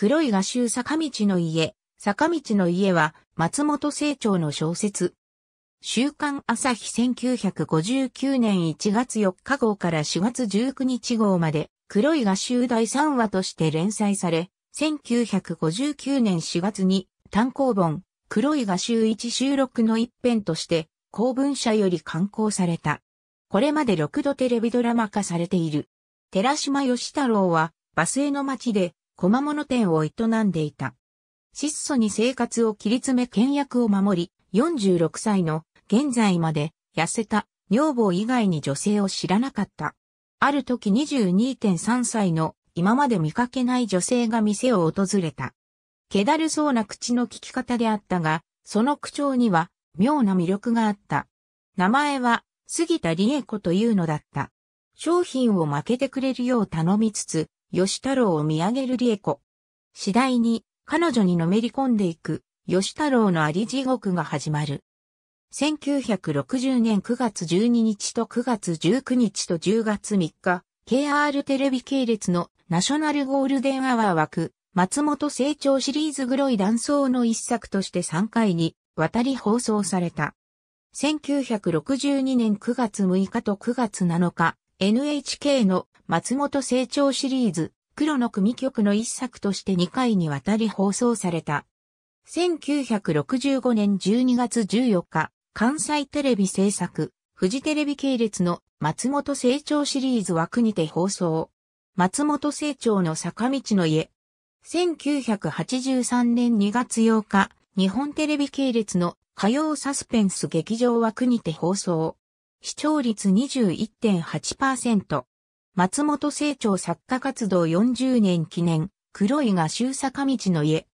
黒い画集坂道の家、坂道の家は松本清張の小説。週刊朝日1959年1月4日号から4月19日号まで黒い画集第3話として連載され、1959年4月に単行本黒い画集1収録の一編として公文社より刊行された。これまで6度テレビドラマ化されている。寺島義太郎はバスへの街で小間物店を営んでいた。質素に生活を切り詰め倹約を守り、46歳の現在まで痩せた女房以外に女性を知らなかった。ある時22.3歳の今まで見かけない女性が店を訪れた。気だるそうな口の聞き方であったが、その口調には妙な魅力があった。名前は杉田理恵子というのだった。商品を負けてくれるよう頼みつつ、吉太郎を見上げる理恵子。次第に、彼女にのめり込んでいく、吉太郎のあり地獄が始まる。1960年9月12日と9月19日と10月3日、KR テレビ系列のナショナルゴールデンアワー枠、松本成長シリーズ黒い断層の一作として3回に渡り放送された。1962年9月6日と9月7日、NHK の松本成長シリーズ、黒の組曲の一作として2回にわたり放送された。1965年12月14日、関西テレビ制作、フジテレビ系列の松本成長シリーズ枠にて放送。松本成長の坂道の家。1983年2月8日、日本テレビ系列の火曜サスペンス劇場枠にて放送。視聴率21.8%。松本清張作家活動40年記念、黒いが修坂道の家。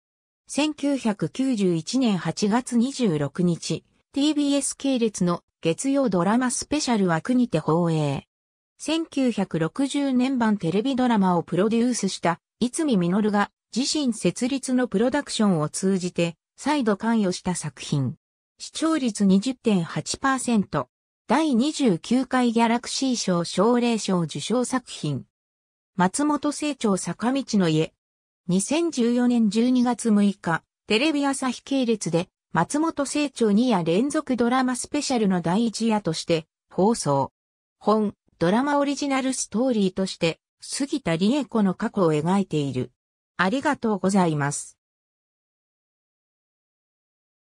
1991年8月26日、TBS 系列の月曜ドラマスペシャル枠にて放映。1960年版テレビドラマをプロデュースした、いつみみのるが自身設立のプロダクションを通じて再度関与した作品。視聴率20.8%。第29回ギャラクシー賞奨励賞受賞作品。松本清張坂道の家。2014年12月6日、テレビ朝日系列で、松本清張2夜連続ドラマスペシャルの第1夜として放送。本、ドラマオリジナルストーリーとして、杉田理恵子の過去を描いている。ありがとうございます。